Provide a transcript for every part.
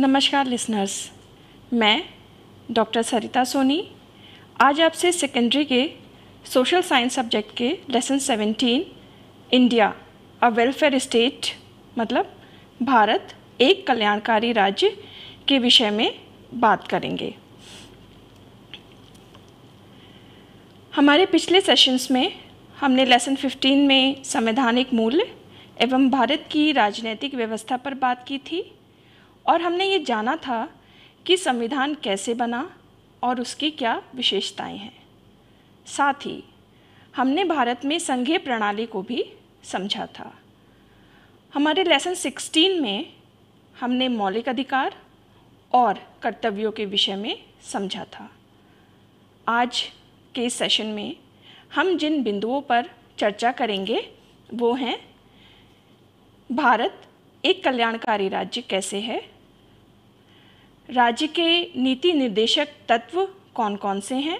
नमस्कार लिसनर्स मैं डॉक्टर सरिता सोनी आज आपसे सेकेंडरी के सोशल साइंस सब्जेक्ट के lesson 17 India a welfare state मतलब भारत एक कल्याणकारी राज्य के विषय में बात करेंगे हमारे पिछले सेशंस में हमने लेसन 15 में संवैधानिक मूल्य एवं भारत की राजनीतिक व्यवस्था पर बात की थी और हमने ये जाना था कि संविधान कैसे बना और उसकी क्या विशेषताएं हैं साथ ही हमने भारत में संघीय प्रणाली को भी समझा था हमारे लेसन 16 में हमने मौलिक अधिकार और कर्तव्यों के विषय में समझा था आज के सेशन में हम जिन बिंदुओं पर चर्चा करेंगे वो हैं भारत एक कल्याणकारी राज्य कैसे है राज्य के नीति निर्देशक तत्व कौन कौन से हैं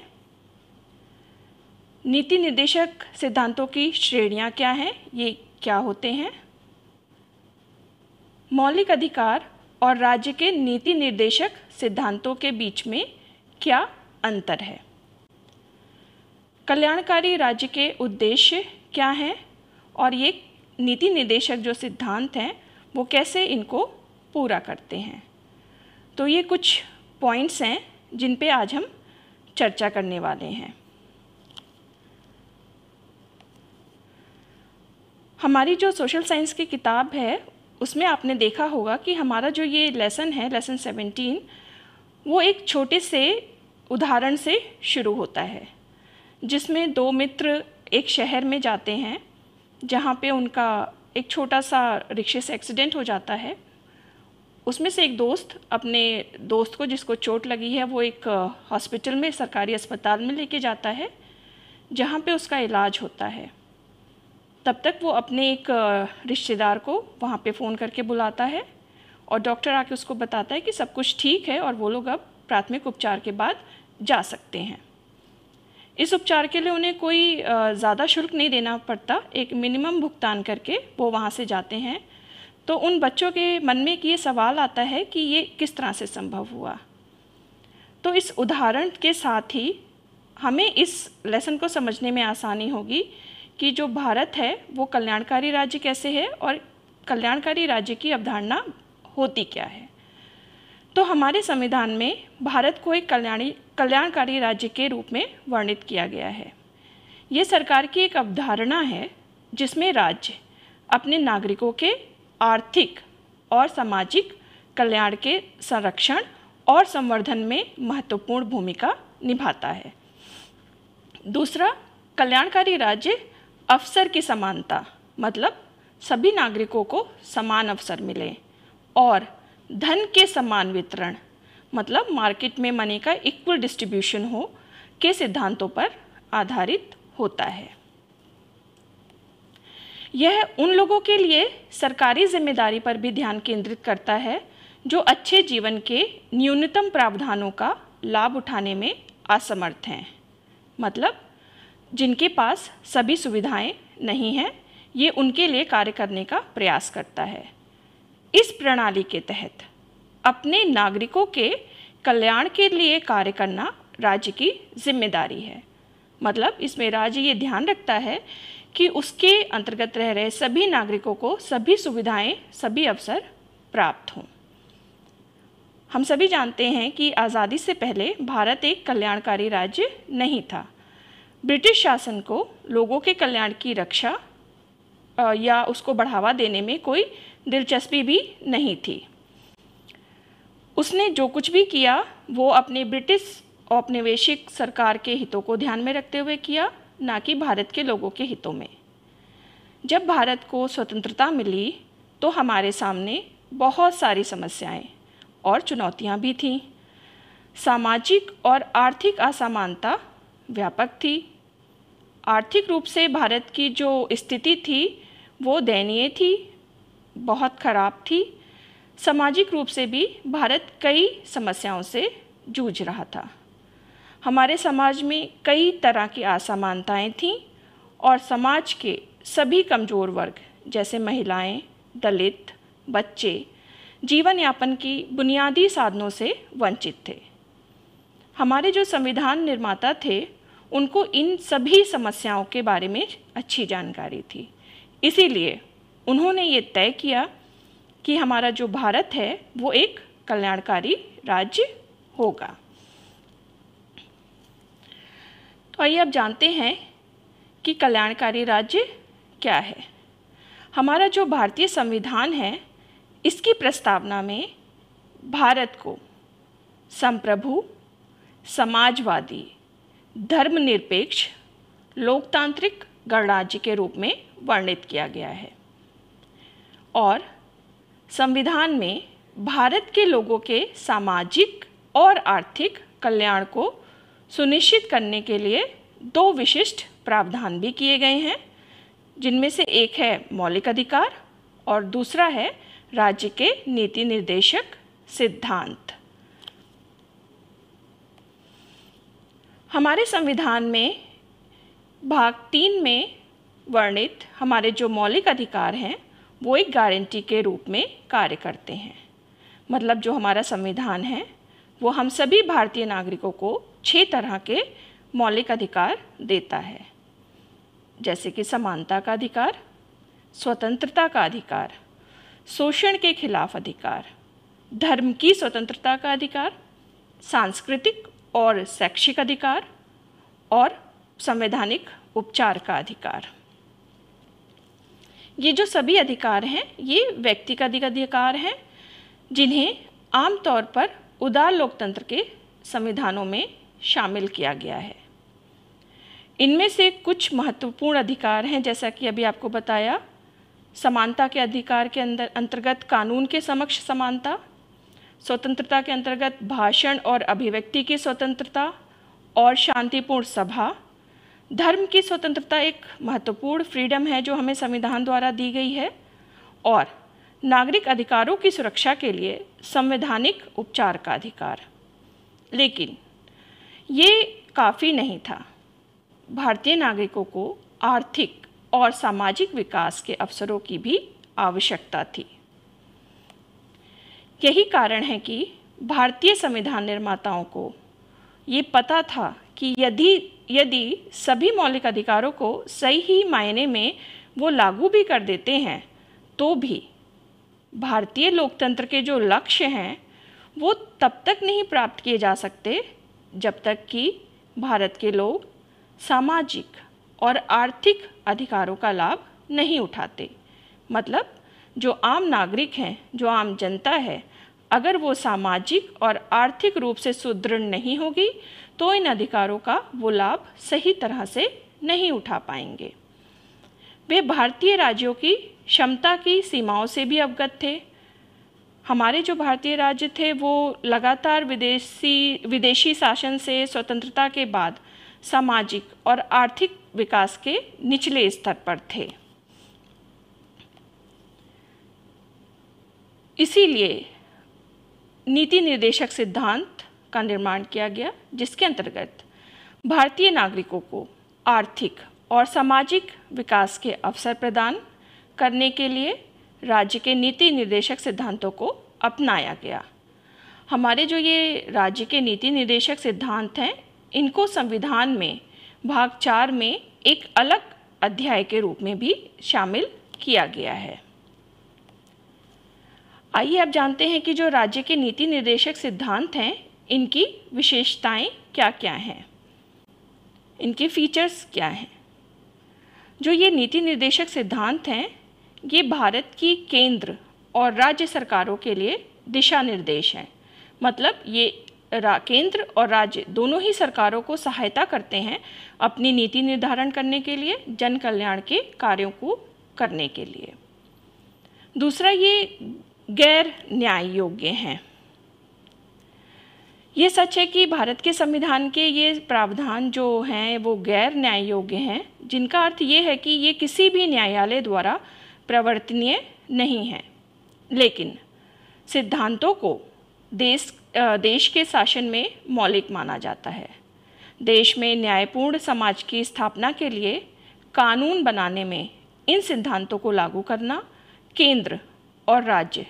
नीति निर्देशक सिद्धांतों की श्रेणियां क्या हैं ये क्या होते हैं मौलिक अधिकार और राज्य के नीति निर्देशक सिद्धांतों के बीच में क्या अंतर है कल्याणकारी राज्य के उद्देश्य क्या हैं और ये नीति निर्देशक जो सिद्धांत हैं वो कैसे इनको पूरा करते हैं तो ये कुछ पॉइंट्स हैं जिन पे आज हम चर्चा करने वाले हैं हमारी जो सोशल साइंस की किताब है उसमें आपने देखा होगा कि हमारा जो ये लेसन है लेसन सेवेंटीन वो एक छोटे से उदाहरण से शुरू होता है जिसमें दो मित्र एक शहर में जाते हैं जहाँ पे उनका एक छोटा सा रिक्शे से एक्सीडेंट हो जाता है उसमें से एक दोस्त अपने दोस्त को जिसको चोट लगी है वो एक हॉस्पिटल में सरकारी अस्पताल में लेके जाता है जहाँ पे उसका इलाज होता है तब तक वो अपने एक रिश्तेदार को वहाँ पे फ़ोन करके बुलाता है और डॉक्टर आके उसको बताता है कि सब कुछ ठीक है और वो लोग अब प्राथमिक उपचार के बाद जा सकते हैं इस उपचार के लिए उन्हें कोई ज़्यादा शुल्क नहीं देना पड़ता एक मिनिमम भुगतान करके वो वहाँ से जाते हैं तो उन बच्चों के मन में ये सवाल आता है कि ये किस तरह से संभव हुआ तो इस उदाहरण के साथ ही हमें इस लेसन को समझने में आसानी होगी कि जो भारत है वो कल्याणकारी राज्य कैसे है और कल्याणकारी राज्य की अवधारणा होती क्या है तो हमारे संविधान में भारत को एक कल्याणी कल्याणकारी राज्य के रूप में वर्णित किया गया है ये सरकार की एक अवधारणा है जिसमें राज्य अपने नागरिकों के आर्थिक और सामाजिक कल्याण के संरक्षण और संवर्धन में महत्वपूर्ण भूमिका निभाता है दूसरा कल्याणकारी राज्य अवसर की समानता मतलब सभी नागरिकों को समान अवसर मिले और धन के समान वितरण मतलब मार्केट में मनी का इक्वल डिस्ट्रीब्यूशन हो के सिद्धांतों पर आधारित होता है यह उन लोगों के लिए सरकारी जिम्मेदारी पर भी ध्यान केंद्रित करता है जो अच्छे जीवन के न्यूनतम प्रावधानों का लाभ उठाने में असमर्थ हैं मतलब जिनके पास सभी सुविधाएं नहीं हैं ये उनके लिए कार्य करने का प्रयास करता है इस प्रणाली के तहत अपने नागरिकों के कल्याण के लिए कार्य करना राज्य की जिम्मेदारी है मतलब इसमें राज्य ये ध्यान रखता है कि उसके अंतर्गत रह रहे सभी नागरिकों को सभी सुविधाएं सभी अवसर प्राप्त हों हम सभी जानते हैं कि आज़ादी से पहले भारत एक कल्याणकारी राज्य नहीं था ब्रिटिश शासन को लोगों के कल्याण की रक्षा या उसको बढ़ावा देने में कोई दिलचस्पी भी नहीं थी उसने जो कुछ भी किया वो अपने ब्रिटिश औपनिवेशिक सरकार के हितों को ध्यान में रखते हुए किया ना कि भारत के लोगों के हितों में जब भारत को स्वतंत्रता मिली तो हमारे सामने बहुत सारी समस्याएं और चुनौतियां भी थीं सामाजिक और आर्थिक असमानता व्यापक थी आर्थिक रूप से भारत की जो स्थिति थी वो दयनीय थी बहुत ख़राब थी सामाजिक रूप से भी भारत कई समस्याओं से जूझ रहा था हमारे समाज में कई तरह की असमानताएं थीं और समाज के सभी कमज़ोर वर्ग जैसे महिलाएं, दलित बच्चे जीवन यापन की बुनियादी साधनों से वंचित थे हमारे जो संविधान निर्माता थे उनको इन सभी समस्याओं के बारे में अच्छी जानकारी थी इसीलिए उन्होंने ये तय किया कि हमारा जो भारत है वो एक कल्याणकारी राज्य होगा तो आइए आप जानते हैं कि कल्याणकारी राज्य क्या है हमारा जो भारतीय संविधान है इसकी प्रस्तावना में भारत को संप्रभु समाजवादी धर्मनिरपेक्ष लोकतांत्रिक गणराज्य के रूप में वर्णित किया गया है और संविधान में भारत के लोगों के सामाजिक और आर्थिक कल्याण को सुनिश्चित करने के लिए दो विशिष्ट प्रावधान भी किए गए हैं जिनमें से एक है मौलिक अधिकार और दूसरा है राज्य के नीति निर्देशक सिद्धांत हमारे संविधान में भाग तीन में वर्णित हमारे जो मौलिक अधिकार हैं वो एक गारंटी के रूप में कार्य करते हैं मतलब जो हमारा संविधान है वो हम सभी भारतीय नागरिकों को छः तरह के मौलिक अधिकार देता है जैसे कि समानता का अधिकार स्वतंत्रता का अधिकार शोषण के खिलाफ अधिकार धर्म की स्वतंत्रता का अधिकार सांस्कृतिक और शैक्षिक अधिकार और संवैधानिक उपचार का अधिकार ये जो सभी अधिकार हैं ये व्यक्तिगत अधिकार हैं जिन्हें आमतौर पर उदार लोकतंत्र के संविधानों में शामिल किया गया है इनमें से कुछ महत्वपूर्ण अधिकार हैं जैसा कि अभी आपको बताया समानता के अधिकार के अंदर अंतर्गत कानून के समक्ष समानता स्वतंत्रता के अंतर्गत भाषण और अभिव्यक्ति की स्वतंत्रता और शांतिपूर्ण सभा धर्म की स्वतंत्रता एक महत्वपूर्ण फ्रीडम है जो हमें संविधान द्वारा दी गई है और नागरिक अधिकारों की सुरक्षा के लिए संवैधानिक उपचार का अधिकार लेकिन ये काफ़ी नहीं था भारतीय नागरिकों को आर्थिक और सामाजिक विकास के अवसरों की भी आवश्यकता थी यही कारण है कि भारतीय संविधान निर्माताओं को ये पता था कि यदि यदि सभी मौलिक अधिकारों को सही ही मायने में वो लागू भी कर देते हैं तो भी भारतीय लोकतंत्र के जो लक्ष्य हैं वो तब तक नहीं प्राप्त किए जा सकते जब तक कि भारत के लोग सामाजिक और आर्थिक अधिकारों का लाभ नहीं उठाते मतलब जो आम नागरिक हैं जो आम जनता है अगर वो सामाजिक और आर्थिक रूप से सुदृढ़ नहीं होगी तो इन अधिकारों का वो लाभ सही तरह से नहीं उठा पाएंगे वे भारतीय राज्यों की क्षमता की सीमाओं से भी अवगत थे हमारे जो भारतीय राज्य थे वो लगातार विदेशी विदेशी शासन से स्वतंत्रता के बाद सामाजिक और आर्थिक विकास के निचले स्तर पर थे इसीलिए नीति निर्देशक सिद्धांत का निर्माण किया गया जिसके अंतर्गत भारतीय नागरिकों को आर्थिक और सामाजिक विकास के अवसर प्रदान करने के लिए राज्य के नीति निर्देशक सिद्धांतों को अपनाया गया हमारे जो ये राज्य के नीति निर्देशक सिद्धांत हैं इनको संविधान में भाग चार में एक अलग अध्याय के रूप में भी शामिल किया गया है आइए आप जानते हैं कि जो राज्य के नीति निर्देशक सिद्धांत हैं इनकी विशेषताएं क्या क्या हैं इनके फीचर्स क्या हैं जो ये नीति निर्देशक सिद्धांत हैं ये भारत की केंद्र और राज्य सरकारों के लिए दिशा निर्देश हैं मतलब ये केंद्र और राज्य दोनों ही सरकारों को सहायता करते हैं अपनी नीति निर्धारण करने के लिए जन कल्याण के कार्यों को करने के लिए दूसरा ये गैर न्याय योग्य हैं ये सच है कि भारत के संविधान के ये प्रावधान जो हैं वो गैर न्याय योग्य हैं जिनका अर्थ ये है कि ये किसी भी न्यायालय द्वारा प्रवर्तनीय नहीं है लेकिन सिद्धांतों को देश देश के शासन में मौलिक माना जाता है देश में न्यायपूर्ण समाज की स्थापना के लिए कानून बनाने में इन सिद्धांतों को लागू करना केंद्र और राज्य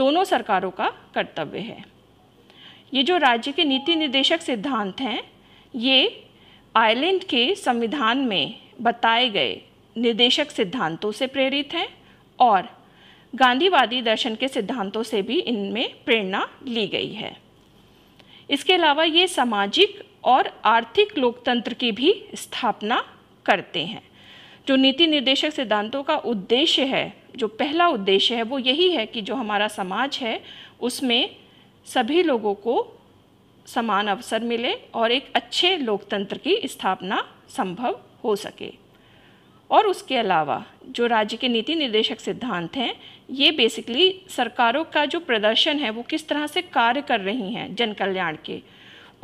दोनों सरकारों का कर्तव्य है ये जो राज्य के नीति निर्देशक सिद्धांत हैं ये आयरलैंड के संविधान में बताए गए निर्देशक सिद्धांतों से प्रेरित हैं और गांधीवादी दर्शन के सिद्धांतों से भी इनमें प्रेरणा ली गई है इसके अलावा ये सामाजिक और आर्थिक लोकतंत्र की भी स्थापना करते हैं जो नीति निर्देशक सिद्धांतों का उद्देश्य है जो पहला उद्देश्य है वो यही है कि जो हमारा समाज है उसमें सभी लोगों को समान अवसर मिले और एक अच्छे लोकतंत्र की स्थापना संभव हो सके और उसके अलावा जो राज्य के नीति निर्देशक सिद्धांत हैं ये बेसिकली सरकारों का जो प्रदर्शन है वो किस तरह से कार्य कर रही हैं जन कल्याण के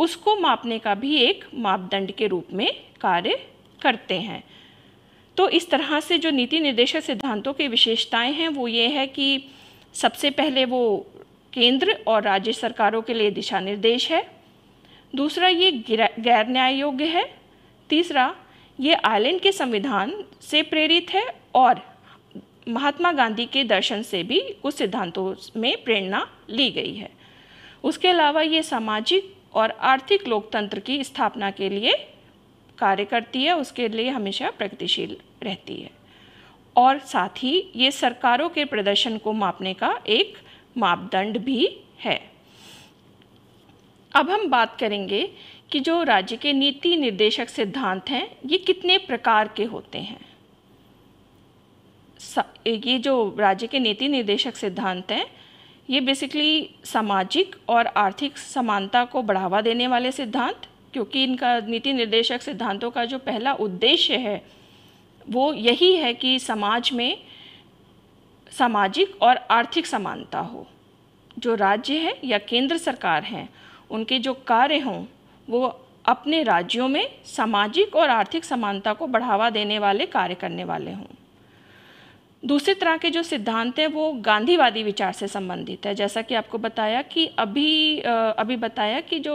उसको मापने का भी एक मापदंड के रूप में कार्य करते हैं तो इस तरह से जो नीति निर्देशक सिद्धांतों की विशेषताएं हैं वो ये है कि सबसे पहले वो केंद्र और राज्य सरकारों के लिए दिशा निर्देश है दूसरा ये गैर न्याय योग्य है तीसरा ये आयरलैंड के संविधान से प्रेरित है और महात्मा गांधी के दर्शन से भी कुछ सिद्धांतों में प्रेरणा ली गई है उसके अलावा ये सामाजिक और आर्थिक लोकतंत्र की स्थापना के लिए कार्य करती है उसके लिए हमेशा प्रगतिशील रहती है और साथ ही ये सरकारों के प्रदर्शन को मापने का एक मापदंड भी है अब हम बात करेंगे कि जो राज्य के नीति निर्देशक सिद्धांत हैं ये कितने प्रकार के होते हैं ये जो राज्य के नीति निर्देशक सिद्धांत हैं ये बेसिकली सामाजिक और आर्थिक समानता को बढ़ावा देने वाले सिद्धांत क्योंकि इनका नीति निर्देशक सिद्धांतों का जो पहला उद्देश्य है वो यही है कि समाज में सामाजिक और आर्थिक समानता हो जो राज्य है या केंद्र सरकार हैं उनके जो कार्य हों वो अपने राज्यों में सामाजिक और आर्थिक समानता को बढ़ावा देने वाले कार्य करने वाले हों दूसरी तरह के जो सिद्धांत हैं वो गांधीवादी विचार से संबंधित है जैसा कि आपको बताया कि अभी अभी बताया कि जो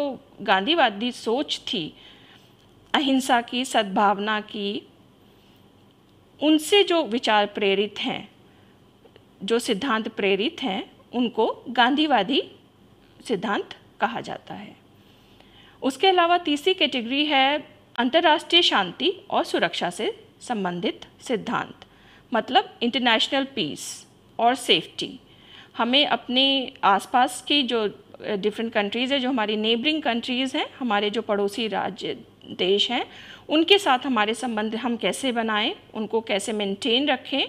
गांधीवादी सोच थी अहिंसा की सद्भावना की उनसे जो विचार प्रेरित हैं जो सिद्धांत प्रेरित हैं उनको गांधीवादी सिद्धांत कहा जाता है उसके अलावा तीसरी कैटेगरी है अंतर्राष्ट्रीय शांति और सुरक्षा से संबंधित सिद्धांत मतलब इंटरनेशनल पीस और सेफ्टी हमें अपने आसपास की जो डिफरेंट कंट्रीज़ है जो हमारी नेबरिंग कंट्रीज़ हैं हमारे जो पड़ोसी राज्य देश हैं उनके साथ हमारे संबंध हम कैसे बनाएं उनको कैसे मेंटेन रखें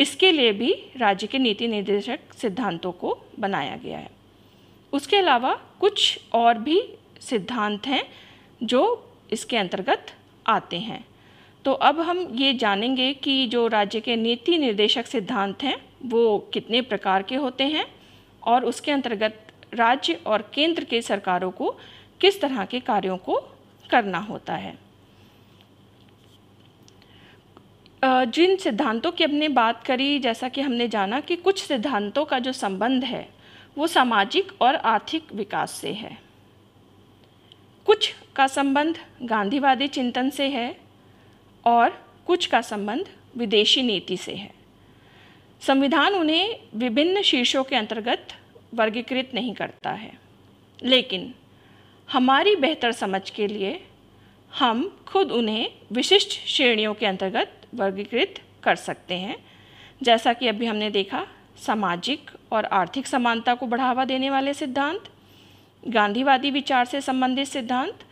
इसके लिए भी राज्य के नीति निर्देशक सिद्धांतों को बनाया गया है उसके अलावा कुछ और भी सिद्धांत हैं जो इसके अंतर्गत आते हैं तो अब हम ये जानेंगे कि जो राज्य के नीति निर्देशक सिद्धांत हैं वो कितने प्रकार के होते हैं और उसके अंतर्गत राज्य और केंद्र के सरकारों को किस तरह के कार्यों को करना होता है जिन सिद्धांतों की हमने बात करी जैसा कि हमने जाना कि कुछ सिद्धांतों का जो संबंध है वो सामाजिक और आर्थिक विकास से है कुछ का संबंध गांधीवादी चिंतन से है और कुछ का संबंध विदेशी नीति से है संविधान उन्हें विभिन्न शीर्षों के अंतर्गत वर्गीकृत नहीं करता है लेकिन हमारी बेहतर समझ के लिए हम खुद उन्हें विशिष्ट श्रेणियों के अंतर्गत वर्गीकृत कर सकते हैं जैसा कि अभी हमने देखा सामाजिक और आर्थिक समानता को बढ़ावा देने वाले सिद्धांत गांधीवादी विचार से संबंधित सिद्धांत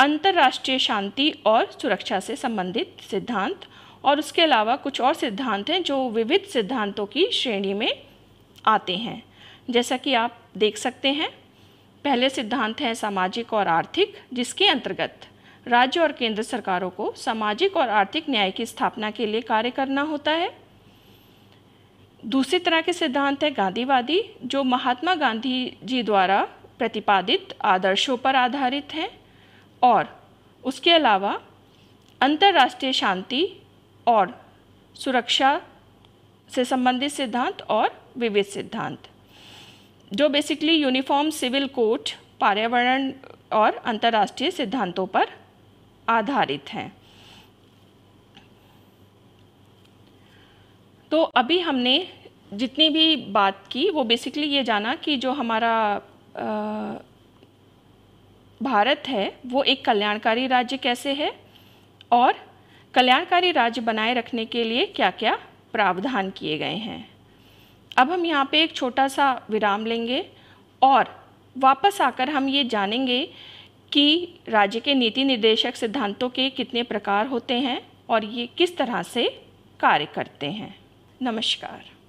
अंतर्राष्ट्रीय शांति और सुरक्षा से संबंधित सिद्धांत और उसके अलावा कुछ और सिद्धांत हैं जो विविध सिद्धांतों की श्रेणी में आते हैं जैसा कि आप देख सकते हैं पहले सिद्धांत हैं सामाजिक और आर्थिक जिसके अंतर्गत राज्य और केंद्र सरकारों को सामाजिक और आर्थिक न्याय की स्थापना के लिए कार्य करना होता है दूसरी तरह के सिद्धांत है गांधीवादी जो महात्मा गांधी जी द्वारा प्रतिपादित आदर्शों पर आधारित हैं और उसके अलावा अंतर्राष्ट्रीय शांति और सुरक्षा से संबंधित सिद्धांत और विविध सिद्धांत जो बेसिकली यूनिफॉर्म सिविल कोड पर्यावरण और अंतर्राष्ट्रीय सिद्धांतों पर आधारित हैं तो अभी हमने जितनी भी बात की वो बेसिकली ये जाना कि जो हमारा भारत है वो एक कल्याणकारी राज्य कैसे है और कल्याणकारी राज्य बनाए रखने के लिए क्या क्या प्रावधान किए गए हैं अब हम यहाँ पे एक छोटा सा विराम लेंगे और वापस आकर हम ये जानेंगे कि राज्य के नीति निर्देशक सिद्धांतों के कितने प्रकार होते हैं और ये किस तरह से कार्य करते हैं नमस्कार